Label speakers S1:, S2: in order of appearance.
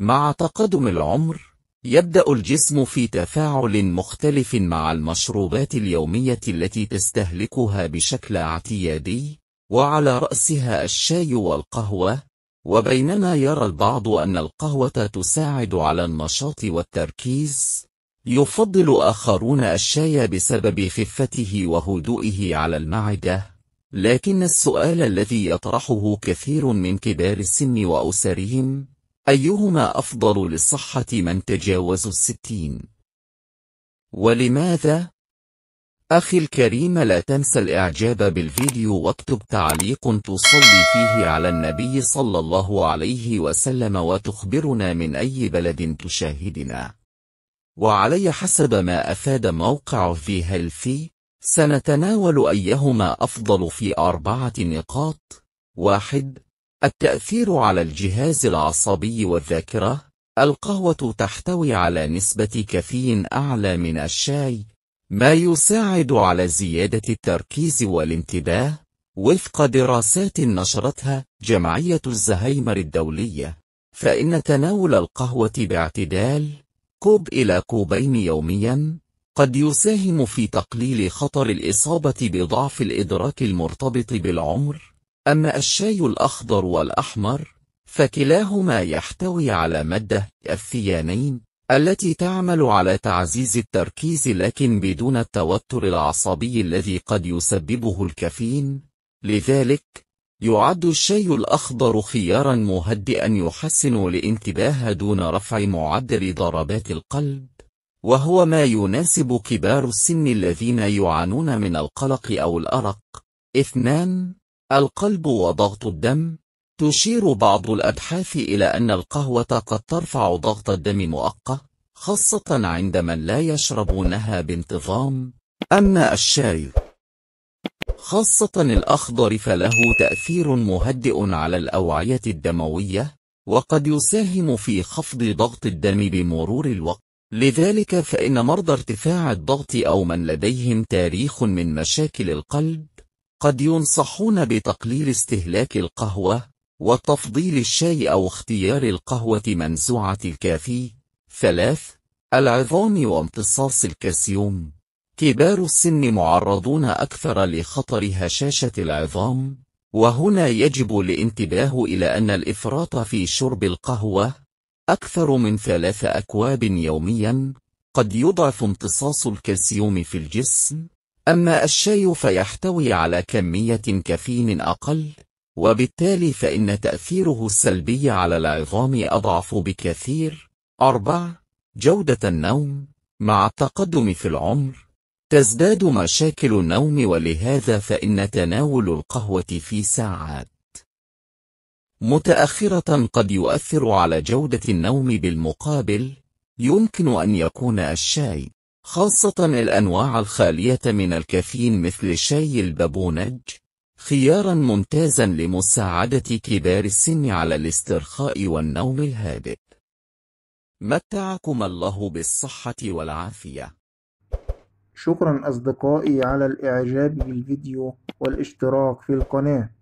S1: مع تقدم العمر، يبدأ الجسم في تفاعل مختلف مع المشروبات اليومية التي تستهلكها بشكل اعتيادي، وعلى رأسها الشاي والقهوة، وبينما يرى البعض أن القهوة تساعد على النشاط والتركيز، يفضل آخرون الشاي بسبب خفته وهدوئه على المعدة، لكن السؤال الذي يطرحه كثير من كبار السن وأسرهم، أيهما أفضل للصحة من تجاوز الستين؟ ولماذا؟ أخي الكريم لا تنسى الإعجاب بالفيديو واكتب تعليق تصلي فيه على النبي صلى الله عليه وسلم وتخبرنا من أي بلد تشاهدنا وعلي حسب ما أفاد موقع في هيلثي سنتناول أيهما أفضل في أربعة نقاط واحد التأثير على الجهاز العصبي والذاكرة القهوة تحتوي على نسبة كافيين أعلى من الشاي، ما يساعد على زيادة التركيز والانتباه، وفق دراسات نشرتها جمعية الزهايمر الدولية، فإن تناول القهوة باعتدال، كوب إلى كوبين يومياً، قد يساهم في تقليل خطر الإصابة بضعف الإدراك المرتبط بالعمر، أما الشاي الأخضر والأحمر فكلاهما يحتوي على مادة الثيانين التي تعمل على تعزيز التركيز لكن بدون التوتر العصبي الذي قد يسببه الكافيين لذلك يعد الشاي الأخضر خيارا مهدئا يحسن الانتباه دون رفع معدل ضربات القلب وهو ما يناسب كبار السن الذين يعانون من القلق أو الأرق اثنان القلب وضغط الدم تشير بعض الأبحاث إلى أن القهوة قد ترفع ضغط الدم مؤقت خاصة عند من لا يشربونها بانتظام أما الشاي خاصة الأخضر فله تأثير مهدئ على الأوعية الدموية وقد يساهم في خفض ضغط الدم بمرور الوقت لذلك فإن مرضى ارتفاع الضغط أو من لديهم تاريخ من مشاكل القلب قد ينصحون بتقليل استهلاك القهوة وتفضيل الشاي أو اختيار القهوة منزوعة الكافي. 3. العظام وامتصاص الكالسيوم كبار السن معرضون أكثر لخطر هشاشة العظام، وهنا يجب الانتباه إلى أن الإفراط في شرب القهوة أكثر من ثلاث أكواب يومياً قد يضعف امتصاص الكالسيوم في الجسم أما الشاي فيحتوي على كمية كافيين أقل، وبالتالي فإن تأثيره السلبي على العظام أضعف بكثير. 4. جودة النوم مع التقدم في العمر، تزداد مشاكل النوم ولهذا فإن تناول القهوة في ساعات متأخرة قد يؤثر على جودة النوم بالمقابل، يمكن أن يكون الشاي خاصة الأنواع الخالية من الكافيين مثل شاي البابونج خيارا ممتازا لمساعدة كبار السن على الاسترخاء والنوم الهادئ متعكم الله بالصحة والعافية شكرا أصدقائي على الإعجاب بالفيديو والاشتراك في القناة